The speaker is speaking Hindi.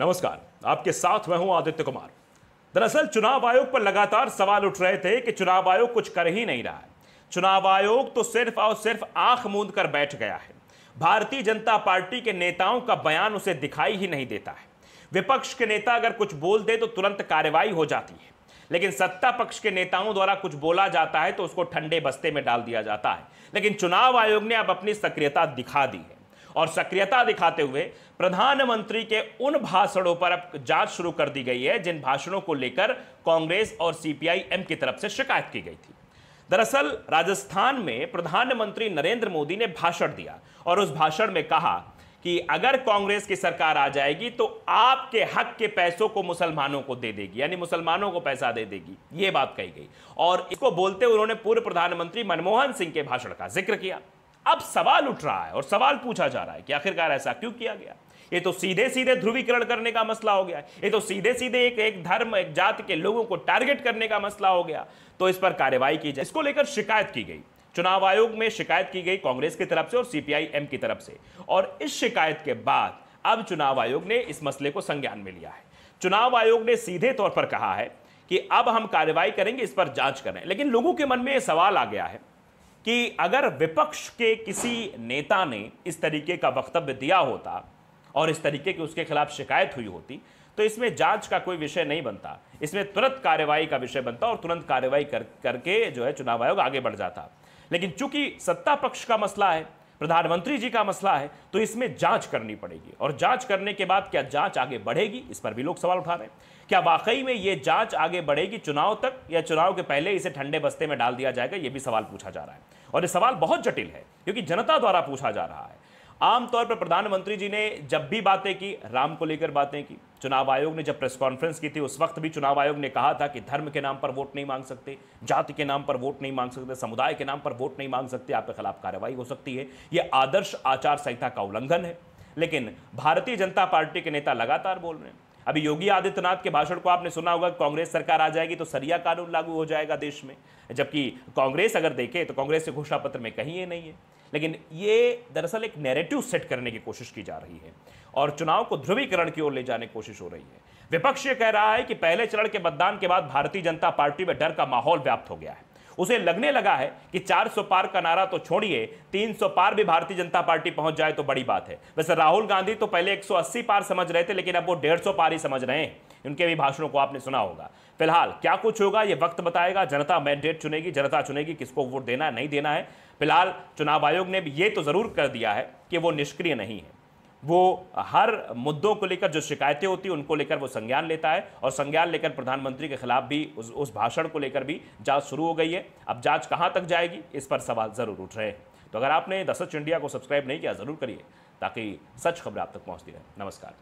नमस्कार आपके साथ मैं हूं आदित्य कुमार दरअसल चुनाव आयोग पर लगातार सवाल उठ रहे थे कि चुनाव आयोग कुछ कर ही नहीं रहा है चुनाव आयोग तो सिर्फ और सिर्फ आंख मूंद कर बैठ गया है भारतीय जनता पार्टी के नेताओं का बयान उसे दिखाई ही नहीं देता है विपक्ष के नेता अगर कुछ बोल दे तो तुरंत कार्रवाई हो जाती है लेकिन सत्ता पक्ष के नेताओं द्वारा कुछ बोला जाता है तो उसको ठंडे बस्ते में डाल दिया जाता है लेकिन चुनाव आयोग ने अब अपनी सक्रियता दिखा दी है और सक्रियता दिखाते हुए प्रधानमंत्री के उन भाषणों पर अब जांच शुरू कर दी गई है जिन भाषणों को लेकर कांग्रेस और सीपीआईएम की तरफ से शिकायत की गई थी दरअसल राजस्थान में प्रधानमंत्री नरेंद्र मोदी ने भाषण दिया और उस भाषण में कहा कि अगर कांग्रेस की सरकार आ जाएगी तो आपके हक के पैसों को मुसलमानों को दे देगी यानी मुसलमानों को पैसा दे देगी ये बात कही गई और इसको बोलते उन्होंने पूर्व प्रधानमंत्री मनमोहन सिंह के भाषण का जिक्र किया अब सवाल उठ रहा है और सवाल पूछा जा रहा है कि आखिरकार ऐसा क्यों किया गया ये तो सीधे सीधे ध्रुवीकरण करने का मसला हो गया ये तो सीधे सीधे एक एक धर्म एक जात के लोगों को टारगेट करने का मसला हो गया तो इस पर कार्यवाही की जाए इसको लेकर शिकायत की गई चुनाव आयोग में शिकायत की गई कांग्रेस की तरफ से और एम की तरफ से और इस शिकायत के बाद अब चुनाव आयोग ने इस मसले को संज्ञान में लिया है चुनाव आयोग ने सीधे तौर पर कहा है कि अब हम कार्यवाही करेंगे इस पर जांच करें लेकिन लोगों के मन में यह सवाल आ गया है कि अगर विपक्ष के किसी नेता ने इस तरीके का वक्तव्य दिया होता और इस तरीके की उसके खिलाफ शिकायत हुई होती तो इसमें जांच का कोई विषय नहीं बनता इसमें तुरंत कार्यवाही का विषय बनता और तुरंत कार्यवाही कर करके जो है चुनाव आयोग आगे बढ़ जाता लेकिन चूंकि सत्ता पक्ष का मसला है प्रधानमंत्री जी का मसला है तो इसमें जांच करनी पड़ेगी और जांच करने के बाद क्या जांच आगे बढ़ेगी इस पर भी लोग सवाल उठा रहे हैं क्या वाकई में ये जांच आगे बढ़ेगी चुनाव तक या चुनाव के पहले इसे ठंडे बस्ते में डाल दिया जाएगा ये भी सवाल पूछा जा रहा है और ये सवाल बहुत जटिल है क्योंकि जनता द्वारा पूछा जा रहा है आमतौर पर प्रधानमंत्री जी ने जब भी बातें की राम को लेकर बातें की चुनाव आयोग ने जब प्रेस कॉन्फ्रेंस की थी उस वक्त भी चुनाव आयोग ने कहा था कि धर्म के नाम पर वोट नहीं मांग सकते जाति के नाम पर वोट नहीं मांग सकते समुदाय के नाम पर वोट नहीं मांग सकते आपके खिलाफ कार्रवाई हो सकती है यह आदर्श आचार संहिता का उल्लंघन है लेकिन भारतीय जनता पार्टी के नेता लगातार बोल रहे हैं अभी योगी आदित्यनाथ के भाषण को आपने सुना होगा कांग्रेस सरकार आ जाएगी तो सरिया कानून लागू हो जाएगा देश में जबकि कांग्रेस अगर देखे तो कांग्रेस के घोषणा पत्र में कहीं ये नहीं है लेकिन ये दरअसल एक नैरेटिव सेट करने की कोशिश की जा रही है और चुनाव को ध्रुवीकरण की ओर ले जाने की कोशिश हो रही है विपक्ष ये कह रहा है कि पहले चरण के मतदान के बाद भारतीय जनता पार्टी में डर का माहौल व्याप्त हो गया है उसे लगने लगा है कि 400 पार का नारा तो छोड़िए 300 पार भी भारतीय जनता पार्टी पहुंच जाए तो बड़ी बात है वैसे राहुल गांधी तो पहले 180 पार समझ रहे थे लेकिन अब वो 150 पार ही समझ रहे हैं उनके भी भाषणों को आपने सुना होगा फिलहाल क्या कुछ होगा ये वक्त बताएगा जनता मैंडेट चुनेगी जनता चुनेगी किसको वोट देना है नहीं देना है फिलहाल चुनाव आयोग ने भी ये तो ज़रूर कर दिया है कि वो निष्क्रिय नहीं है वो हर मुद्दों को लेकर जो शिकायतें होती हैं उनको लेकर वो संज्ञान लेता है और संज्ञान लेकर प्रधानमंत्री के खिलाफ भी उस उस भाषण को लेकर भी जांच शुरू हो गई है अब जांच कहां तक जाएगी इस पर सवाल ज़रूर उठ रहे हैं तो अगर आपने दसच इंडिया को सब्सक्राइब नहीं किया ज़रूर करिए ताकि सच खबर आप तक पहुँचती रहे नमस्कार